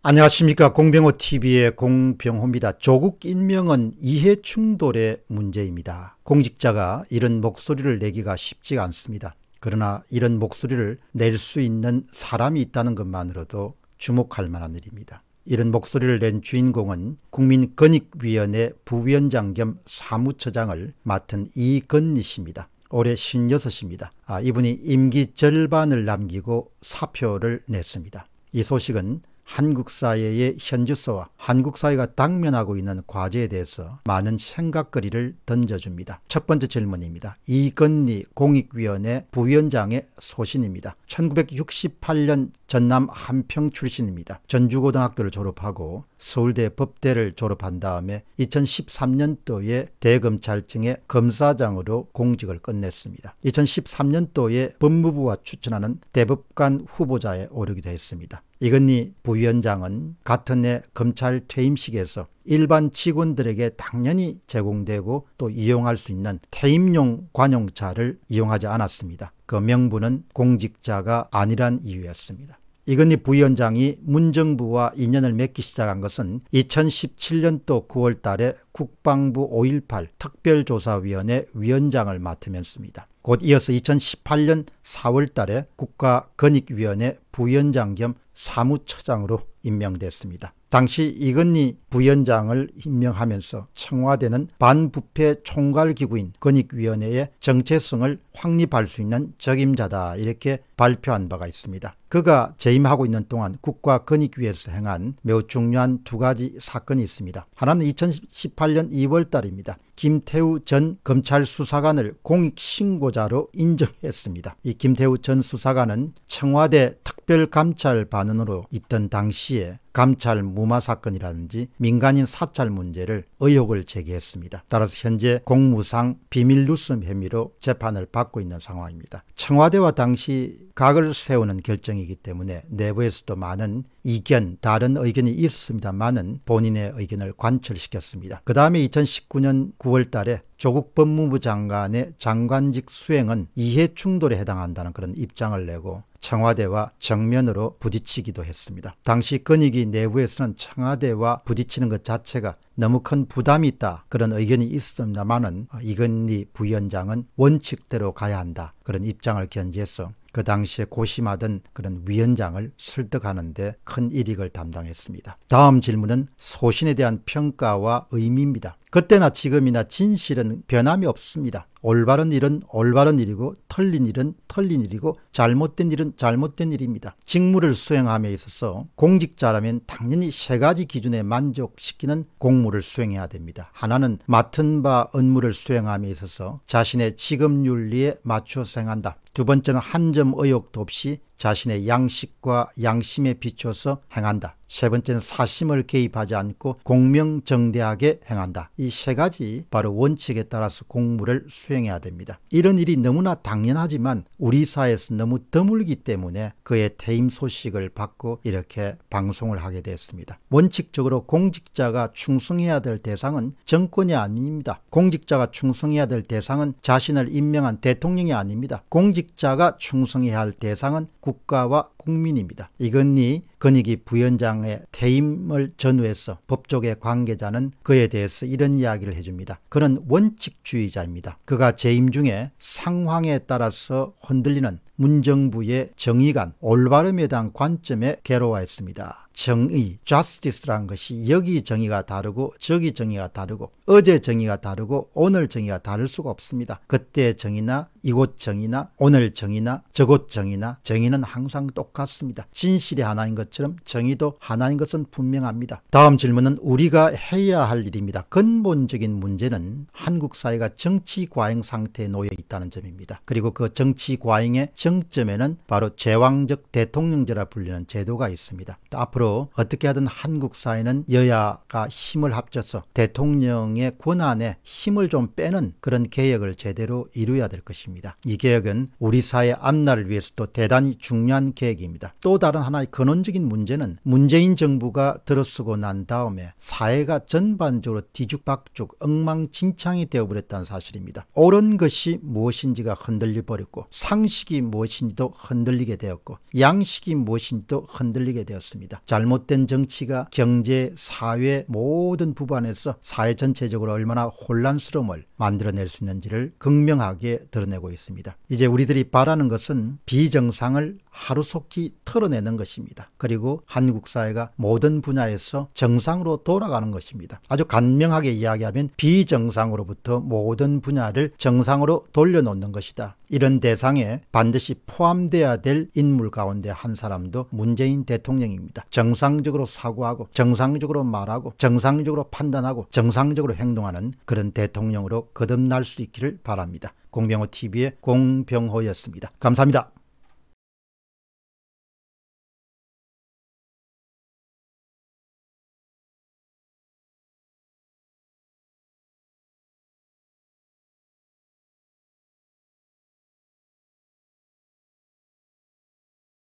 안녕하십니까 공병호TV의 공병호입니다. 조국 임명은 이해충돌의 문제입니다. 공직자가 이런 목소리를 내기가 쉽지 않습니다. 그러나 이런 목소리를 낼 수 있는 사람이 있다는 것만으로도 주목할 만한 일입니다. 이런 목소리를 낸 주인공은 국민건익위원회 부위원장 겸 사무처장을 맡은 이건희 씨입니다. 올해 56입니다. 아, 이분이 임기 절반을 남기고 사표를 냈습니다. 이 소식은 한국 사회의 현주소와 한국 사회가 당면하고 있는 과제에 대해서 많은 생각거리를 던져줍니다. 첫 번째 질문입니다. 이건리 공익위원회 부위원장의 소신입니다. 1968년 전남 함평 출신입니다. 전주고등학교를 졸업하고 서울대 법대를 졸업한 다음에 2013년도에 대검찰청의 검사장으로 공직을 끝냈습니다. 2013년도에 법무부가 추천하는 대법관 후보자에 오르기도 했습니다. 이건희 부위원장은 같은 해 검찰 퇴임식에서 일반 직원들에게 당연히 제공되고 또 이용할 수 있는 퇴임용 관용차를 이용하지 않았습니다. 그 명분은 공직자가 아니란 이유였습니다. 이건희 부위원장이 문정부와 인연을 맺기 시작한 것은 2017년도 9월 달에 국방부 5.18 특별조사위원회 위원장을 맡으면서입니다. 곧 이어서 2018년 4월 달에 국가건익위원회 부위원장 겸 사무처장으로 임명됐습니다. 당시 이건희 부위원장을 임명하면서 청와대는 반부패 총괄기구인 건익위원회의 정체성을 확립할 수 있는 적임자다 이렇게 발표한 바가 있습니다. 그가 재임하고 있는 동안 국가 건익위에서 행한 매우 중요한 두 가지 사건이 있습니다. 하나는 2018년 2월 달입니다. 김태우 전 검찰 수사관을 공익신고자로 인정했습니다. 이 김태우 전 수사관은 청와대 특별감찰반으로 있던 당시 씨의 감찰 무마 사건이라든지 민간인 사찰 문제를 의혹을 제기했습니다. 따라서 현재 공무상 비밀 누슴 혐의로 재판을 받고 있는 상황입니다. 청와대와 당시 각을 세우는 결정이기 때문에 내부에서도 많은 이견, 다른 의견이 있었습니다만은 본인의 의견을 관철시켰습니다. 그 다음에 2019년 9월 달에 조국 법무부 장관의 장관직 수행은 이해 충돌에 해당한다는 그런 입장을 내고 청와대와 정면으로 부딪히기도 했습니다. 당시 건익이 내부에서는 청와대와 부딪히는 것 자체가 너무 큰 부담이 있다 그런 의견이 있습니다만 이건희 부위원장은 원칙대로 가야 한다 그런 입장을 견지해서 그 당시에 고심하던 그런 위원장을 설득하는데 큰 이익을 담당했습니다. 다음 질문은 소신에 대한 평가와 의미입니다. 그때나 지금이나 진실은 변함이 없습니다. 올바른 일은 올바른 일이고 틀린 일은 틀린 일이고 잘못된 일은 잘못된 일입니다. 직무를 수행함에 있어서 공직자라면 당연히 세 가지 기준에 만족시키는 공무를 수행해야 됩니다. 하나는 맡은 바 업무를 수행함에 있어서 자신의 직업 윤리에 맞춰 수행한다. 두 번째는 한 점 의욕도 없이 자신의 양식과 양심에 비춰서 행한다. 세 번째는 사심을 개입하지 않고 공명정대하게 행한다. 이 세 가지 바로 원칙에 따라서 공무를 수행해야 됩니다. 이런 일이 너무나 당연하지만 우리 사회에서 너무 드물기 때문에 그의 퇴임 소식을 받고 이렇게 방송을 하게 됐습니다. 원칙적으로 공직자가 충성해야 될 대상은 정권이 아닙니다. 공직자가 충성해야 될 대상은 자신을 임명한 대통령이 아닙니다. 공직자가 충성해야 할 대상은 국가와 국민입니다. 이건니 건익이 부위원장의 퇴임을 전후해서 법조계 관계자는 그에 대해서 이런 이야기를 해줍니다. 그는 원칙주의자입니다. 그가 재임 중에 상황에 따라서 흔들리는 문정부의 정의관, 올바름에 대한 관점에 괴로워했습니다. 정의, justice라는 것이 여기 정의가 다르고 저기 정의가 다르고 어제 정의가 다르고 오늘 정의가 다를 수가 없습니다. 그때 정의나 이곳 정의나 오늘 정의나 저곳 정의나 정의는 항상 똑같습니다. 진실이 하나인 것 것처럼 정의도 하나인 것은 분명합니다. 다음 질문은 우리가 해야 할 일입니다. 근본적인 문제는 한국 사회가 정치 과잉 상태에 놓여 있다는 점입니다. 그리고 그 정치 과잉의 정점에는 바로 제왕적 대통령제라 불리는 제도가 있습니다. 앞으로 어떻게 하든 한국 사회는 여야가 힘을 합쳐서 대통령의 권한에 힘을 좀 빼는 그런 개혁을 제대로 이루어야 될 것입니다. 이 개혁은 우리 사회 앞날을 위해서도 대단히 중요한 계획입니다. 또 다른 하나의 근원적인 근본적인 문제는 문재인 정부가 들어서고 난 다음에 사회가 전반적으로 뒤죽박죽 엉망진창이 되어버렸다는 사실입니다. 옳은 것이 무엇인지가 흔들려 버렸고 상식이 무엇인지도 흔들리게 되었고 양식이 무엇인지도 흔들리게 되었습니다. 잘못된 정치가 경제, 사회 모든 부분에서 사회 전체적으로 얼마나 혼란스러움을 만들어낼 수 있는지를 극명하게 드러내고 있습니다. 이제 우리들이 바라는 것은 비정상을 하루속히 털어내는 것입니다. 그리고 한국 사회가 모든 분야에서 정상으로 돌아가는 것입니다. 아주 간명하게 이야기하면 비정상으로부터 모든 분야를 정상으로 돌려놓는 것이다. 이런 대상에 반드시 포함돼야 될 인물 가운데 한 사람도 문재인 대통령입니다. 정상적으로 사고하고 정상적으로 말하고 정상적으로 판단하고 정상적으로 행동하는 그런 대통령으로 거듭날 수 있기를 바랍니다. 공병호 TV의 공병호였습니다. 감사합니다.